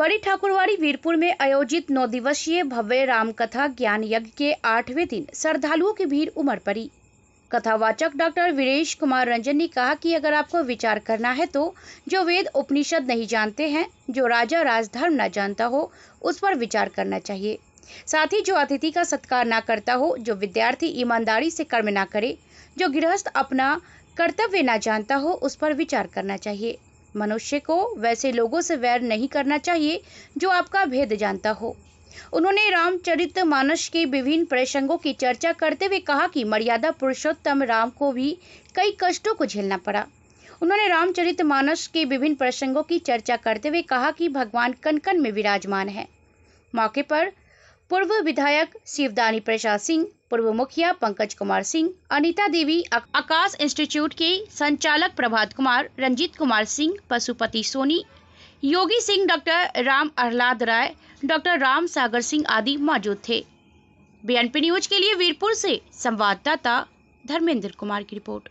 बड़ी ठाकुरवाड़ी वीरपुर में आयोजित नौ दिवसीय भव्य रामकथा ज्ञान यज्ञ के आठवें दिन श्रद्धालुओं की भीड़ उमड़ पड़ी कथावाचक डॉक्टर वीरेश कुमार रंजन ने कहा कि अगर आपको विचार करना है तो जो वेद उपनिषद नहीं जानते हैं जो राजा राजधर्म न जानता हो उस पर विचार करना चाहिए साथ ही जो अतिथि का सत्कार ना करता हो जो विद्यार्थी ईमानदारी से कर्म ना करे जो गृहस्थ अपना कर्तव्य ना जानता हो उस पर विचार करना चाहिए मनुष्य को वैसे लोगों से वैर नहीं करना चाहिए जो आपका भेद जानता हो उन्होंने रामचरित मानस के विभिन्न प्रसंगों की चर्चा करते हुए कहा कि मर्यादा पुरुषोत्तम राम को भी कई कष्टों को झेलना पड़ा उन्होंने रामचरित मानस के विभिन्न प्रसंगों की चर्चा करते हुए कहा कि भगवान कनकन में विराजमान है मौके पर पूर्व विधायक शिवदानी प्रसाद सिंह पूर्व मुखिया पंकज कुमार सिंह अनीता देवी आकाश इंस्टीट्यूट के संचालक प्रभात कुमार रंजीत कुमार सिंह पशुपति सोनी योगी सिंह डॉक्टर राम आहलाद राय डॉक्टर राम सागर सिंह आदि मौजूद थे बीएनपी न्यूज के लिए वीरपुर से संवाददाता धर्मेंद्र कुमार की रिपोर्ट